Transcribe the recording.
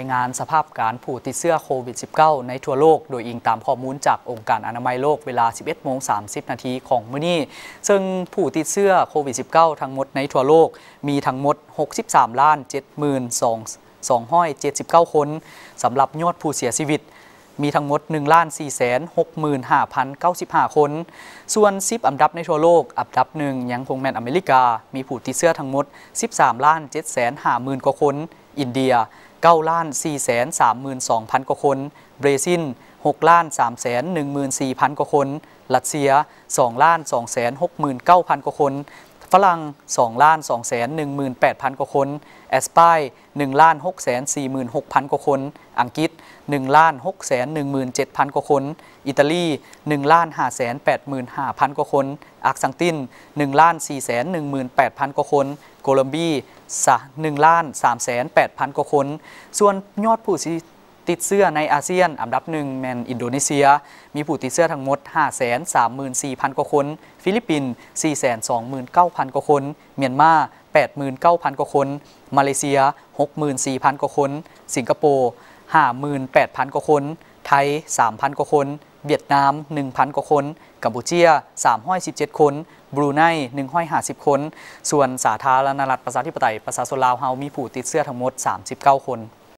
ายงานสภาพการผู้ติดเชื้อโควิด -19 ในทั่วโลกโดยอิงตามข้อมูลจากองค์การอนามัยโลกเวลา 11โมง 30 นาทีของมื้อนี้ซึ่งผู้ติดเชื้อโควิด -19 ทั้งหมดในทั่วโลกมีทั้งหมด 63 ล้าน 7 2 279 คน สำหรับยอดผู้เสียชีวิตมีทั้งหมด 1 4 6 5 9 5 คน ส่วน 10 อันดับในทั่วโลก อันดับหนึ่ง ยังคงแมนอเมริกา มีผู้ติดเชื้อทั้งหมด 13 ล้าน7 5 0 0 0 กว่าคน อินเดีย 9ล้าน4 3 2 0 0 0 กว่าคน เบรซิล6ล้าน3 14,000 กว่าคน รัสเซีย 2ล้าน2 69,000 กว่าคนฝรั่ง2ล้าน2 1 8 0 0 0 กว่าคนแอสปาย1ล้าน6 4 6 0 0 0 กว่าคน อังกฤษ1ล้าน6 1 7 0 0 0 กว่าคน อิตาลี1ล้าน5 8 5 0 0 0 กว่าคนอักซังติน1ล้าน4 1 8 0 0 0 กว่าคน โคลอมบีหนึ่งล้านสามแสนแปดพันกว่าคน ส่วนยอดผู้ติดเสื้อในอาเซียนอันดับหนึ่งแมนอินโดนีเซียมีผู้ติดเสื้อทั้งหมด 534,000 กว่าคน ฟิลิปปินส์429,000กว่าคน เมียนมา 89,000 กว่าคน มาเลเซีย 64,000 กว่าคน สิงคโปร์ 58,000 กว่าคน ไทย 3,000 กว่าคน เวียดนาม 1,000 กว่าคน กัมพูชีย 317 คน บรูไน150 คน ส่วนสาธารณรัฐประชาธิปไตยประชาชนลาวเฮามีผู้ติดเสื้อทั้งหมด 39 คน